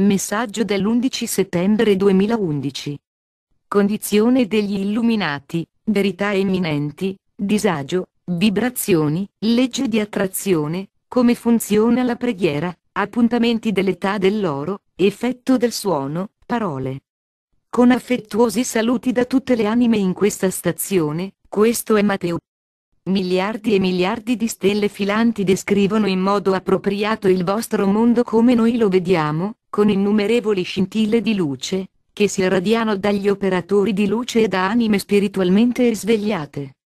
Messaggio dell'11 settembre 2011. Condizione degli illuminati, verità imminenti, disagio, vibrazioni, legge di attrazione, come funziona la preghiera, appuntamenti dell'età dell'oro, effetto del suono, parole. Con affettuosi saluti da tutte le anime in questa stazione, questo è Matteo. Miliardi e miliardi di stelle filanti descrivono in modo appropriato il vostro mondo come noi lo vediamo, con innumerevoli scintille di luce, che si irradiano dagli operatori di luce e da anime spiritualmente risvegliate.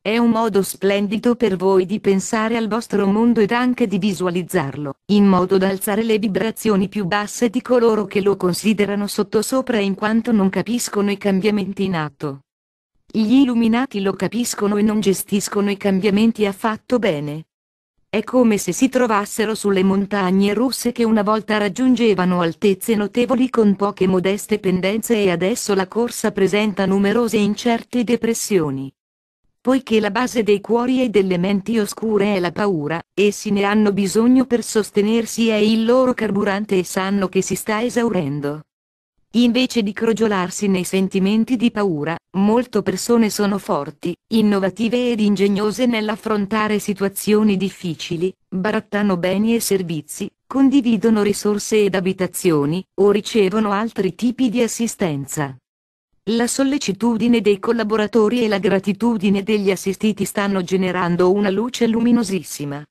È un modo splendido per voi di pensare al vostro mondo ed anche di visualizzarlo, in modo da alzare le vibrazioni più basse di coloro che lo considerano sottosopra in quanto non capiscono i cambiamenti in atto. Gli illuminati lo capiscono e non gestiscono i cambiamenti affatto bene, è come se si trovassero sulle montagne russe che una volta raggiungevano altezze notevoli con poche modeste pendenze e adesso la corsa presenta numerose incerte depressioni. Poiché la base dei cuori e delle menti oscure è la paura, essi ne hanno bisogno per sostenersi è il loro carburante e sanno che si sta esaurendo. Invece di crogiolarsi nei sentimenti di paura, molte persone sono forti, innovative ed ingegnose nell'affrontare situazioni difficili, barattano beni e servizi, condividono risorse ed abitazioni, o ricevono altri tipi di assistenza. La sollecitudine dei collaboratori e la gratitudine degli assistiti stanno generando una luce luminosissima.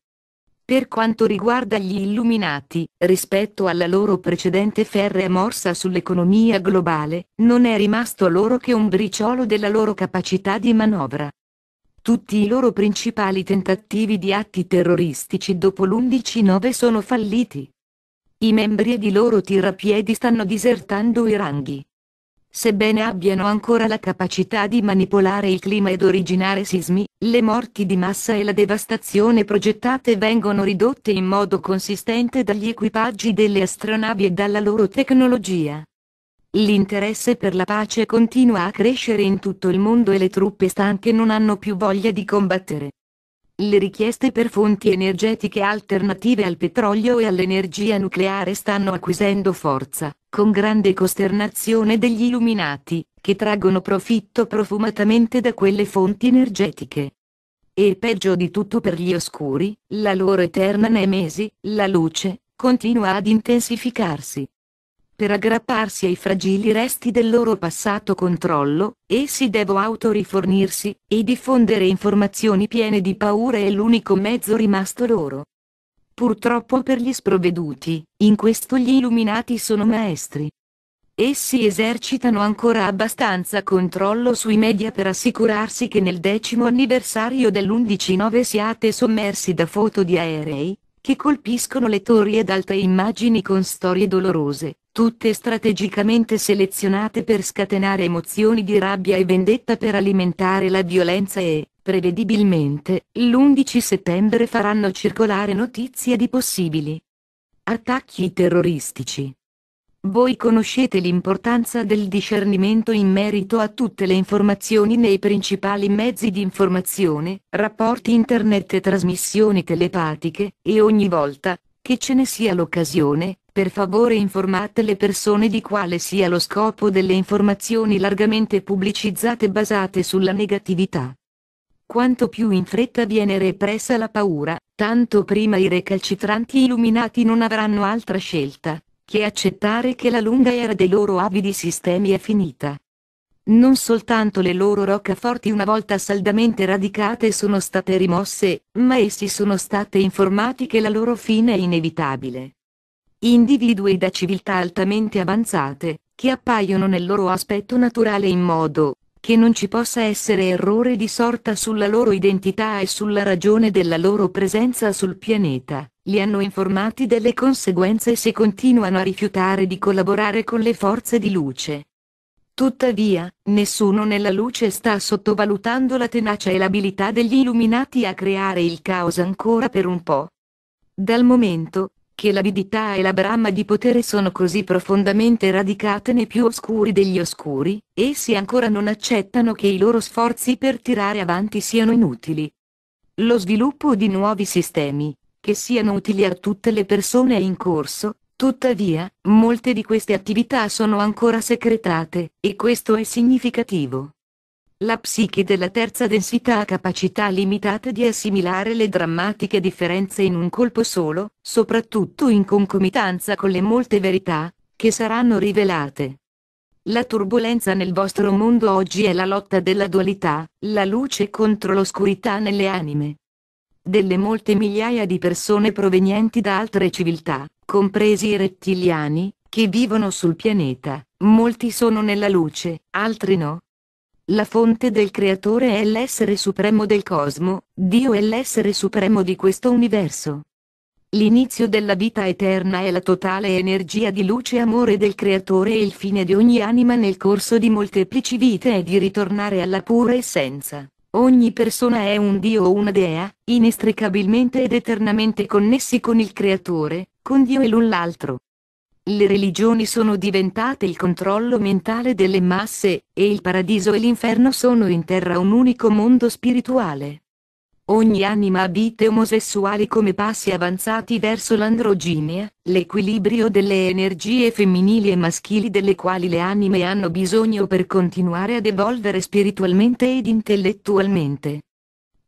Per quanto riguarda gli illuminati, rispetto alla loro precedente ferrea morsa sull'economia globale, non è rimasto loro che un briciolo della loro capacità di manovra. Tutti i loro principali tentativi di atti terroristici dopo l'11-9 sono falliti. I membri di loro tirapiedi stanno disertando i ranghi. Sebbene abbiano ancora la capacità di manipolare il clima ed originare sismi, le morti di massa e la devastazione progettate vengono ridotte in modo consistente dagli equipaggi delle astronavi e dalla loro tecnologia. L'interesse per la pace continua a crescere in tutto il mondo e le truppe stanche non hanno più voglia di combattere. Le richieste per fonti energetiche alternative al petrolio e all'energia nucleare stanno acquisendo forza con grande costernazione degli illuminati, che traggono profitto profumatamente da quelle fonti energetiche. E peggio di tutto per gli oscuri, la loro eterna nemesi, la luce, continua ad intensificarsi. Per aggrapparsi ai fragili resti del loro passato controllo, essi devono autorifornirsi, e diffondere informazioni piene di paura è l'unico mezzo rimasto loro. Purtroppo per gli sprovveduti, in questo gli illuminati sono maestri. Essi esercitano ancora abbastanza controllo sui media per assicurarsi che nel decimo anniversario dell'11-9 siate sommersi da foto di aerei, che colpiscono le torri ed alte immagini con storie dolorose, tutte strategicamente selezionate per scatenare emozioni di rabbia e vendetta per alimentare la violenza e, Prevedibilmente, l'11 settembre faranno circolare notizie di possibili attacchi terroristici. Voi conoscete l'importanza del discernimento in merito a tutte le informazioni nei principali mezzi di informazione, rapporti internet e trasmissioni telepatiche, e ogni volta, che ce ne sia l'occasione, per favore informate le persone di quale sia lo scopo delle informazioni largamente pubblicizzate basate sulla negatività. Quanto più in fretta viene repressa la paura, tanto prima i recalcitranti illuminati non avranno altra scelta, che accettare che la lunga era dei loro avidi sistemi è finita. Non soltanto le loro roccaforti una volta saldamente radicate sono state rimosse, ma essi sono state informati che la loro fine è inevitabile. Individui da civiltà altamente avanzate, che appaiono nel loro aspetto naturale in modo, che non ci possa essere errore di sorta sulla loro identità e sulla ragione della loro presenza sul pianeta. Li hanno informati delle conseguenze se continuano a rifiutare di collaborare con le forze di luce. Tuttavia, nessuno nella luce sta sottovalutando la tenacia e l'abilità degli illuminati a creare il caos ancora per un po'. Dal momento che l'avidità e la brama di potere sono così profondamente radicate nei più oscuri degli oscuri, essi ancora non accettano che i loro sforzi per tirare avanti siano inutili. Lo sviluppo di nuovi sistemi, che siano utili a tutte le persone è in corso, tuttavia, molte di queste attività sono ancora secretate, e questo è significativo. La psiche della terza densità ha capacità limitate di assimilare le drammatiche differenze in un colpo solo, soprattutto in concomitanza con le molte verità, che saranno rivelate. La turbolenza nel vostro mondo oggi è la lotta della dualità, la luce contro l'oscurità nelle anime. Delle molte migliaia di persone provenienti da altre civiltà, compresi i rettiliani, che vivono sul pianeta, molti sono nella luce, altri no, la fonte del creatore è l'essere supremo del cosmo, Dio è l'essere supremo di questo universo. L'inizio della vita eterna è la totale energia di luce e amore del creatore e il fine di ogni anima nel corso di molteplici vite è di ritornare alla pura essenza. Ogni persona è un Dio o una Dea, inestricabilmente ed eternamente connessi con il creatore, con Dio e l'un l'altro. Le religioni sono diventate il controllo mentale delle masse, e il paradiso e l'inferno sono in terra un unico mondo spirituale. Ogni anima abite omosessuali come passi avanzati verso l'androginia, l'equilibrio delle energie femminili e maschili delle quali le anime hanno bisogno per continuare ad evolvere spiritualmente ed intellettualmente.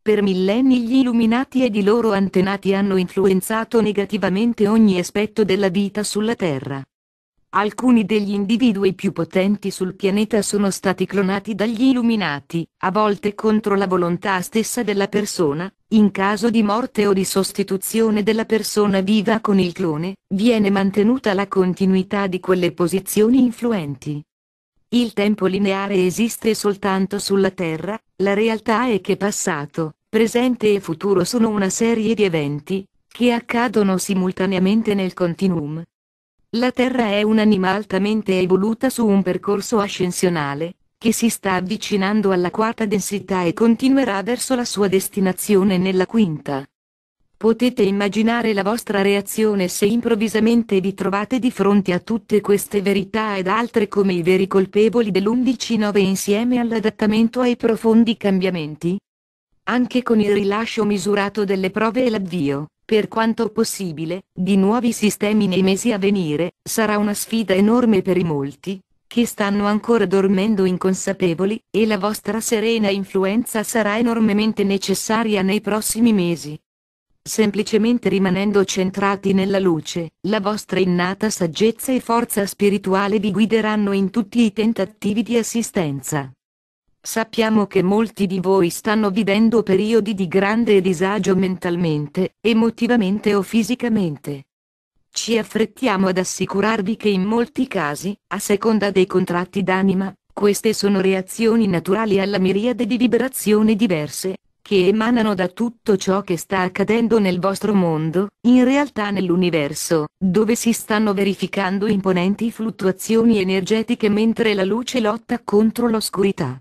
Per millenni gli illuminati ed i loro antenati hanno influenzato negativamente ogni aspetto della vita sulla Terra. Alcuni degli individui più potenti sul pianeta sono stati clonati dagli illuminati, a volte contro la volontà stessa della persona, in caso di morte o di sostituzione della persona viva con il clone, viene mantenuta la continuità di quelle posizioni influenti. Il tempo lineare esiste soltanto sulla Terra, la realtà è che passato, presente e futuro sono una serie di eventi, che accadono simultaneamente nel continuum. La Terra è un'anima altamente evoluta su un percorso ascensionale, che si sta avvicinando alla quarta densità e continuerà verso la sua destinazione nella quinta. Potete immaginare la vostra reazione se improvvisamente vi trovate di fronte a tutte queste verità ed altre come i veri colpevoli dell'11-9 insieme all'adattamento ai profondi cambiamenti? Anche con il rilascio misurato delle prove e l'avvio, per quanto possibile, di nuovi sistemi nei mesi a venire, sarà una sfida enorme per i molti, che stanno ancora dormendo inconsapevoli, e la vostra serena influenza sarà enormemente necessaria nei prossimi mesi semplicemente rimanendo centrati nella luce, la vostra innata saggezza e forza spirituale vi guideranno in tutti i tentativi di assistenza. Sappiamo che molti di voi stanno vivendo periodi di grande disagio mentalmente, emotivamente o fisicamente. Ci affrettiamo ad assicurarvi che in molti casi, a seconda dei contratti d'anima, queste sono reazioni naturali alla miriade di vibrazioni diverse, che emanano da tutto ciò che sta accadendo nel vostro mondo, in realtà nell'universo, dove si stanno verificando imponenti fluttuazioni energetiche mentre la luce lotta contro l'oscurità.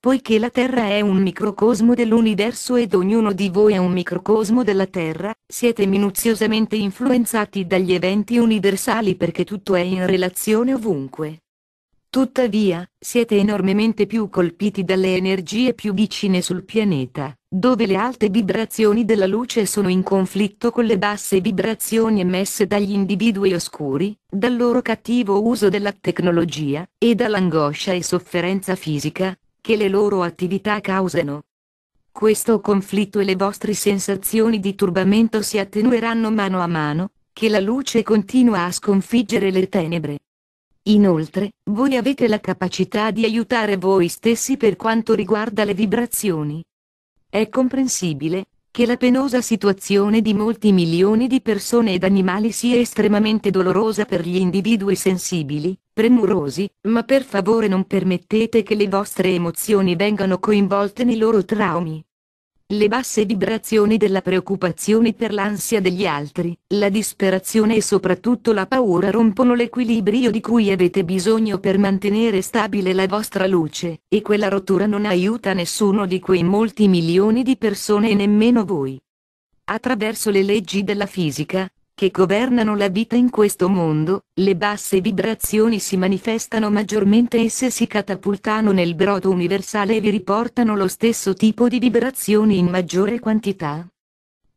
Poiché la Terra è un microcosmo dell'universo ed ognuno di voi è un microcosmo della Terra, siete minuziosamente influenzati dagli eventi universali perché tutto è in relazione ovunque. Tuttavia, siete enormemente più colpiti dalle energie più vicine sul pianeta, dove le alte vibrazioni della luce sono in conflitto con le basse vibrazioni emesse dagli individui oscuri, dal loro cattivo uso della tecnologia, e dall'angoscia e sofferenza fisica, che le loro attività causano. Questo conflitto e le vostre sensazioni di turbamento si attenueranno mano a mano, che la luce continua a sconfiggere le tenebre. Inoltre, voi avete la capacità di aiutare voi stessi per quanto riguarda le vibrazioni. È comprensibile che la penosa situazione di molti milioni di persone ed animali sia estremamente dolorosa per gli individui sensibili, premurosi, ma per favore non permettete che le vostre emozioni vengano coinvolte nei loro traumi le basse vibrazioni della preoccupazione per l'ansia degli altri, la disperazione e soprattutto la paura rompono l'equilibrio di cui avete bisogno per mantenere stabile la vostra luce, e quella rottura non aiuta nessuno di quei molti milioni di persone e nemmeno voi. Attraverso le leggi della fisica, che governano la vita in questo mondo, le basse vibrazioni si manifestano maggiormente e se si catapultano nel brodo universale e vi riportano lo stesso tipo di vibrazioni in maggiore quantità.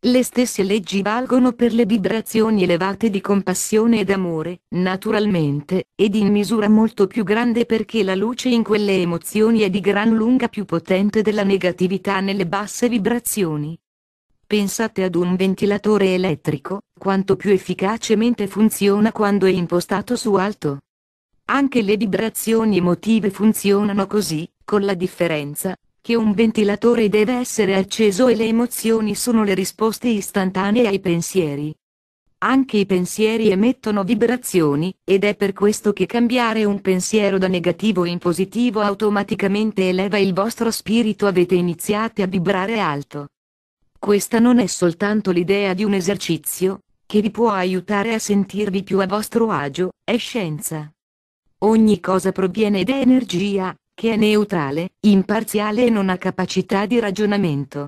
Le stesse leggi valgono per le vibrazioni elevate di compassione ed amore, naturalmente, ed in misura molto più grande perché la luce in quelle emozioni è di gran lunga più potente della negatività nelle basse vibrazioni. Pensate ad un ventilatore elettrico, quanto più efficacemente funziona quando è impostato su alto. Anche le vibrazioni emotive funzionano così, con la differenza, che un ventilatore deve essere acceso e le emozioni sono le risposte istantanee ai pensieri. Anche i pensieri emettono vibrazioni, ed è per questo che cambiare un pensiero da negativo in positivo automaticamente eleva il vostro spirito avete iniziate a vibrare alto. Questa non è soltanto l'idea di un esercizio, che vi può aiutare a sentirvi più a vostro agio, è scienza. Ogni cosa proviene ed è energia, che è neutrale, imparziale e non ha capacità di ragionamento.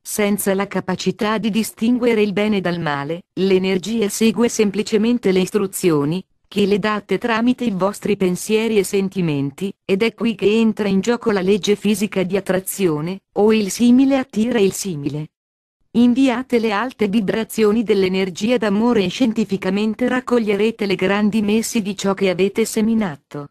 Senza la capacità di distinguere il bene dal male, l'energia segue semplicemente le istruzioni, che le date tramite i vostri pensieri e sentimenti, ed è qui che entra in gioco la legge fisica di attrazione, o il simile attira il simile. Inviate le alte vibrazioni dell'energia d'amore e scientificamente raccoglierete le grandi messi di ciò che avete seminato.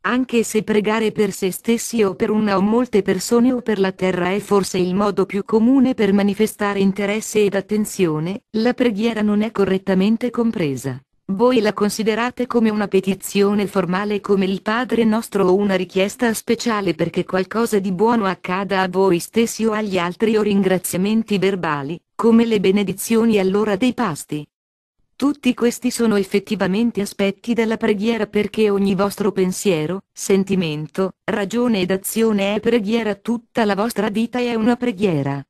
Anche se pregare per se stessi o per una o molte persone o per la terra è forse il modo più comune per manifestare interesse ed attenzione, la preghiera non è correttamente compresa. Voi la considerate come una petizione formale come il Padre nostro o una richiesta speciale perché qualcosa di buono accada a voi stessi o agli altri o ringraziamenti verbali, come le benedizioni all'ora dei pasti. Tutti questi sono effettivamente aspetti della preghiera perché ogni vostro pensiero, sentimento, ragione ed azione è preghiera, tutta la vostra vita è una preghiera.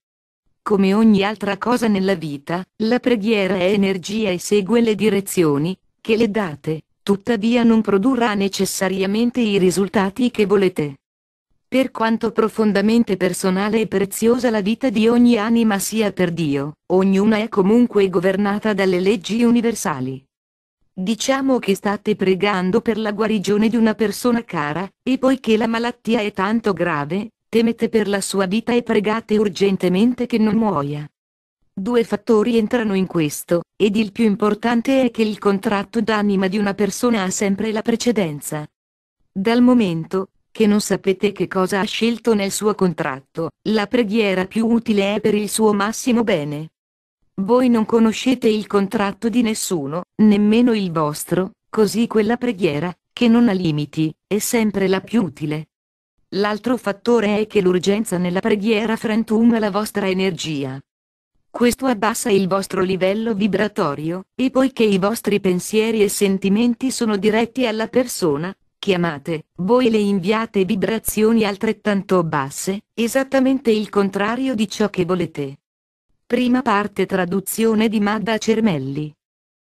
Come ogni altra cosa nella vita, la preghiera è energia e segue le direzioni che le date, tuttavia non produrrà necessariamente i risultati che volete. Per quanto profondamente personale e preziosa la vita di ogni anima sia per Dio, ognuna è comunque governata dalle leggi universali. Diciamo che state pregando per la guarigione di una persona cara, e poiché la malattia è tanto grave, temete per la sua vita e pregate urgentemente che non muoia. Due fattori entrano in questo, ed il più importante è che il contratto d'anima di una persona ha sempre la precedenza. Dal momento che non sapete che cosa ha scelto nel suo contratto, la preghiera più utile è per il suo massimo bene. Voi non conoscete il contratto di nessuno, nemmeno il vostro, così quella preghiera, che non ha limiti, è sempre la più utile. L'altro fattore è che l'urgenza nella preghiera frantuma la vostra energia. Questo abbassa il vostro livello vibratorio, e poiché i vostri pensieri e sentimenti sono diretti alla persona, chiamate, voi le inviate vibrazioni altrettanto basse, esattamente il contrario di ciò che volete. Prima parte traduzione di Madda Cermelli.